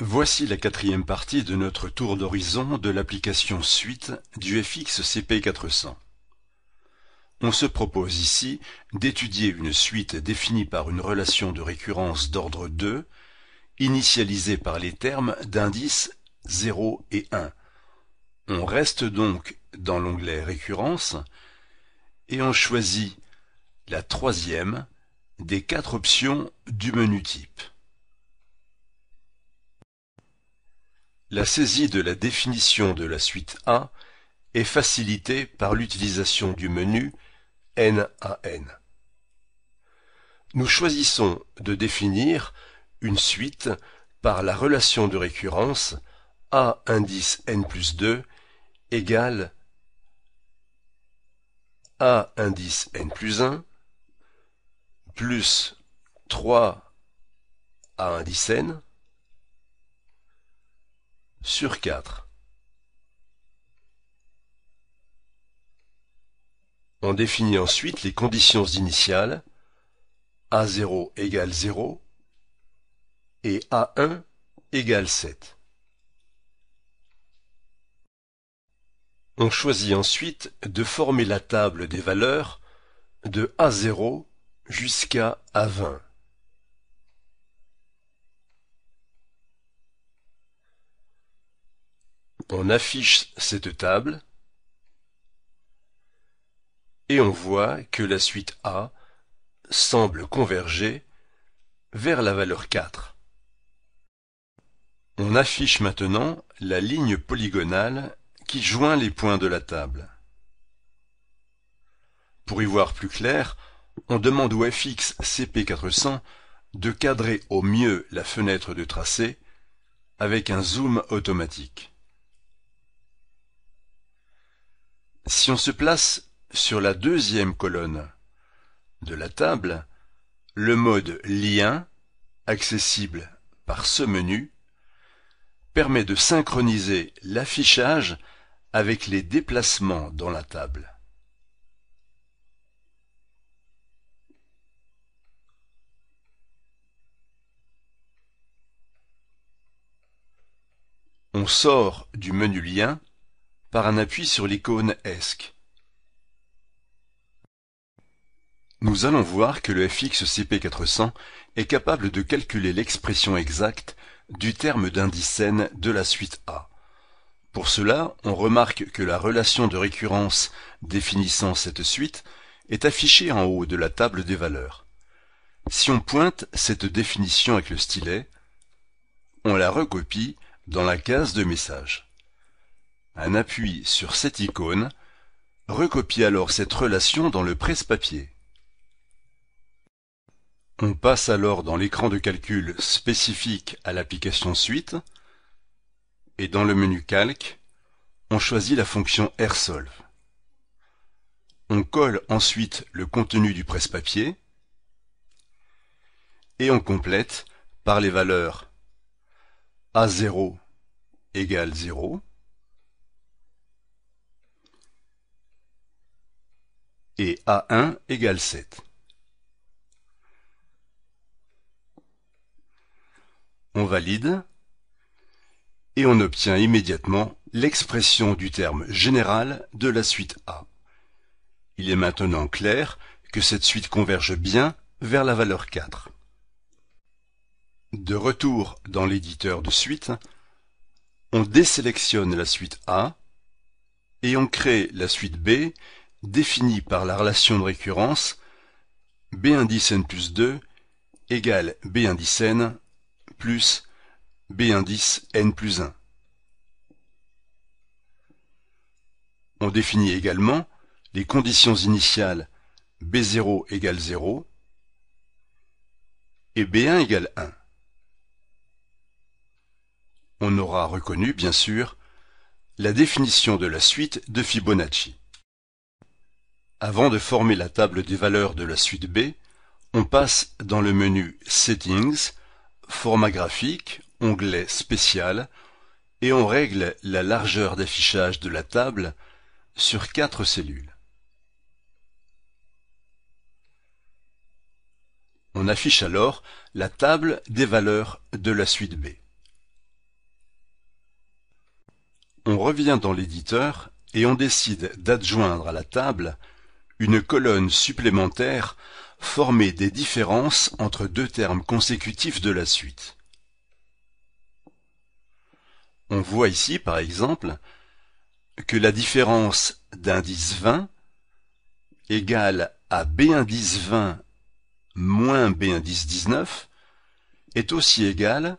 Voici la quatrième partie de notre tour d'horizon de l'application Suite du FX CP400. On se propose ici d'étudier une suite définie par une relation de récurrence d'ordre 2, initialisée par les termes d'indices 0 et 1. On reste donc dans l'onglet Récurrence et on choisit la troisième des quatre options du menu type. La saisie de la définition de la suite A est facilitée par l'utilisation du menu N. Nous choisissons de définir une suite par la relation de récurrence A indice n plus 2 égale A indice n plus 1 plus 3 A indice n sur 4. On définit ensuite les conditions initiales A0 égale 0 et A1 égale 7. On choisit ensuite de former la table des valeurs de A0 jusqu'à A20. On affiche cette table et on voit que la suite A semble converger vers la valeur 4. On affiche maintenant la ligne polygonale qui joint les points de la table. Pour y voir plus clair, on demande au FX CP400 de cadrer au mieux la fenêtre de tracé avec un zoom automatique. Si on se place sur la deuxième colonne de la table, le mode lien, accessible par ce menu, permet de synchroniser l'affichage avec les déplacements dans la table. On sort du menu lien par un appui sur l'icône ESC. Nous allons voir que le FXCP400 est capable de calculer l'expression exacte du terme n de la suite A. Pour cela, on remarque que la relation de récurrence définissant cette suite est affichée en haut de la table des valeurs. Si on pointe cette définition avec le stylet, on la recopie dans la case de message. Un appui sur cette icône recopie alors cette relation dans le presse-papier. On passe alors dans l'écran de calcul spécifique à l'application Suite et dans le menu Calque, on choisit la fonction RSolve. On colle ensuite le contenu du presse-papier et on complète par les valeurs A0 égale 0, et A1 égale 7. On valide et on obtient immédiatement l'expression du terme général de la suite A. Il est maintenant clair que cette suite converge bien vers la valeur 4. De retour dans l'éditeur de suite, on désélectionne la suite A et on crée la suite B définie par la relation de récurrence b indice n plus 2 égale b n plus b indice n plus 1. On définit également les conditions initiales B0 égale 0 et B1 égale 1. On aura reconnu, bien sûr, la définition de la suite de Fibonacci. Avant de former la table des valeurs de la suite B, on passe dans le menu Settings, Format graphique, onglet Spécial, et on règle la largeur d'affichage de la table sur quatre cellules. On affiche alors la table des valeurs de la suite B. On revient dans l'éditeur et on décide d'adjoindre à la table une colonne supplémentaire formée des différences entre deux termes consécutifs de la suite. On voit ici, par exemple, que la différence d'indice 20 égale à B indice 20 moins B indice 19 est aussi égale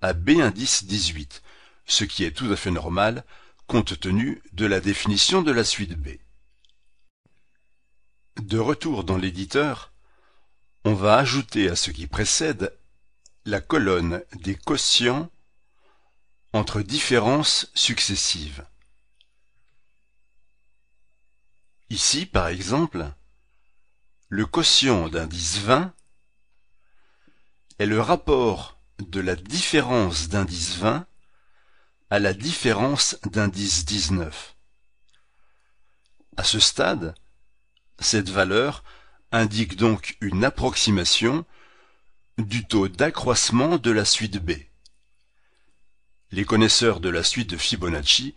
à B indice 18, ce qui est tout à fait normal compte tenu de la définition de la suite B. De retour dans l'éditeur, on va ajouter à ce qui précède la colonne des quotients entre différences successives. Ici, par exemple, le quotient d'indice 20 est le rapport de la différence d'indice 20 à la différence d'indice 19. À ce stade, cette valeur indique donc une approximation du taux d'accroissement de la suite B. Les connaisseurs de la suite de Fibonacci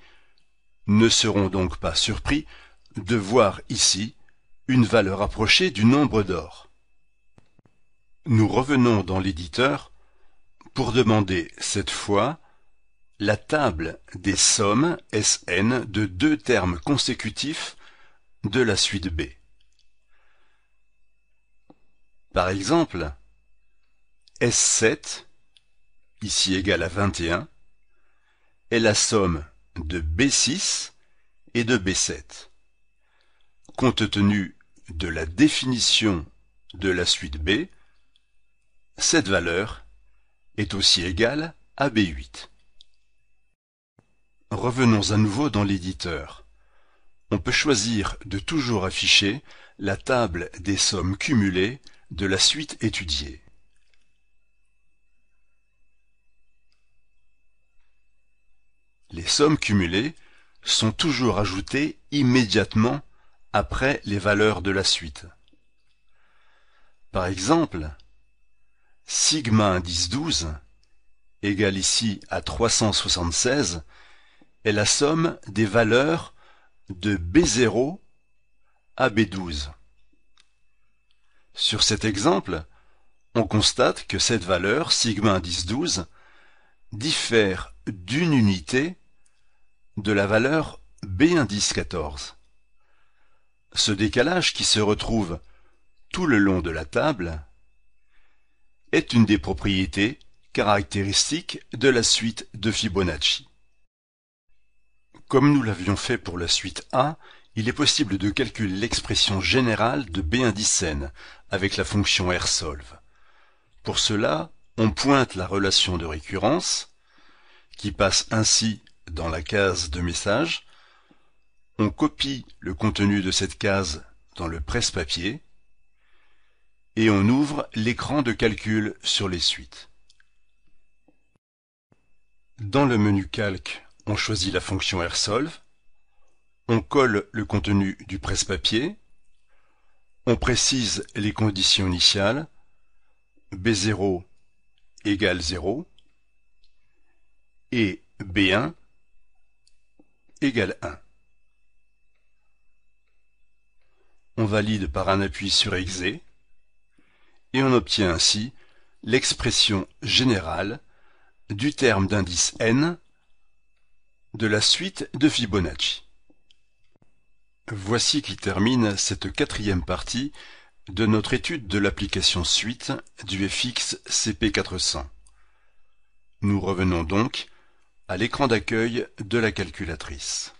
ne seront donc pas surpris de voir ici une valeur approchée du nombre d'or. Nous revenons dans l'éditeur pour demander cette fois la table des sommes Sn de deux termes consécutifs de la suite B. Par exemple, S7, ici égale à 21, est la somme de B6 et de B7. Compte tenu de la définition de la suite B, cette valeur est aussi égale à B8. Revenons à nouveau dans l'éditeur. On peut choisir de toujours afficher la table des sommes cumulées de la suite étudiée. Les sommes cumulées sont toujours ajoutées immédiatement après les valeurs de la suite. Par exemple, sigma indice 12 égale ici à 376 est la somme des valeurs de B0 à B12. Sur cet exemple, on constate que cette valeur, sigma indice 12, diffère d'une unité de la valeur B indice 14. Ce décalage qui se retrouve tout le long de la table est une des propriétés caractéristiques de la suite de Fibonacci. Comme nous l'avions fait pour la suite A, il est possible de calculer l'expression générale de b n avec la fonction rsolve. Pour cela, on pointe la relation de récurrence, qui passe ainsi dans la case de message. On copie le contenu de cette case dans le presse-papier et on ouvre l'écran de calcul sur les suites. Dans le menu Calque, on choisit la fonction rsolve on colle le contenu du presse-papier, on précise les conditions initiales, B0 égale 0 et B1 égale 1. On valide par un appui sur Exé et on obtient ainsi l'expression générale du terme d'indice n de la suite de Fibonacci. Voici qui termine cette quatrième partie de notre étude de l'application Suite du FX CP400. Nous revenons donc à l'écran d'accueil de la calculatrice.